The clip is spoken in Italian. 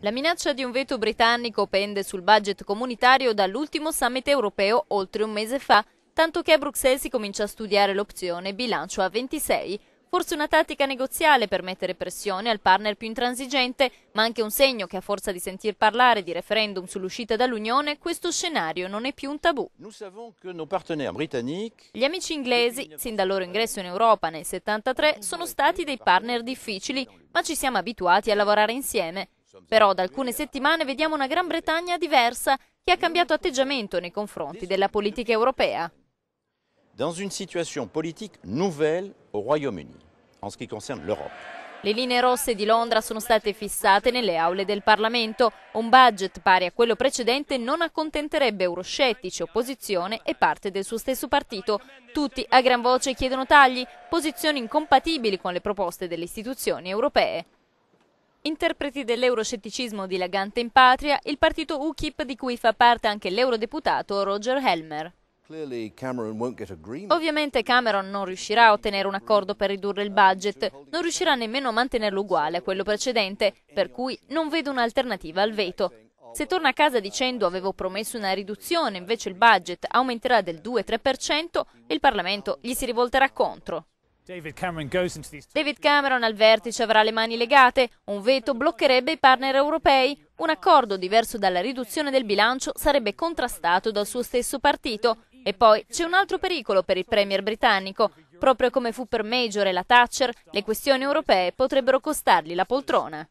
La minaccia di un veto britannico pende sul budget comunitario dall'ultimo summit europeo oltre un mese fa, tanto che a Bruxelles si comincia a studiare l'opzione bilancio a 26, forse una tattica negoziale per mettere pressione al partner più intransigente, ma anche un segno che a forza di sentir parlare di referendum sull'uscita dall'Unione, questo scenario non è più un tabù. Gli amici inglesi, sin dal loro ingresso in Europa nel 1973, sono stati dei partner difficili, ma ci siamo abituati a lavorare insieme. Però da alcune settimane vediamo una Gran Bretagna diversa che ha cambiato atteggiamento nei confronti della politica europea. Dans une situation politique nouvelle au Royaume-Uni, en ce qui concerne l'Europe. Le linee rosse di Londra sono state fissate nelle aule del Parlamento. Un budget pari a quello precedente non accontenterebbe euroscettici, opposizione e parte del suo stesso partito. Tutti a gran voce chiedono tagli, posizioni incompatibili con le proposte delle istituzioni europee. Interpreti dell'euroscetticismo dilagante in patria, il partito UKIP di cui fa parte anche l'eurodeputato Roger Helmer. Ovviamente Cameron non riuscirà a ottenere un accordo per ridurre il budget, non riuscirà nemmeno a mantenerlo uguale a quello precedente, per cui non vedo un'alternativa al veto. Se torna a casa dicendo avevo promesso una riduzione, invece il budget aumenterà del 2-3%, il Parlamento gli si rivolterà contro. David Cameron al vertice avrà le mani legate, un veto bloccherebbe i partner europei, un accordo diverso dalla riduzione del bilancio sarebbe contrastato dal suo stesso partito. E poi c'è un altro pericolo per il Premier britannico. Proprio come fu per Major e la Thatcher, le questioni europee potrebbero costargli la poltrona.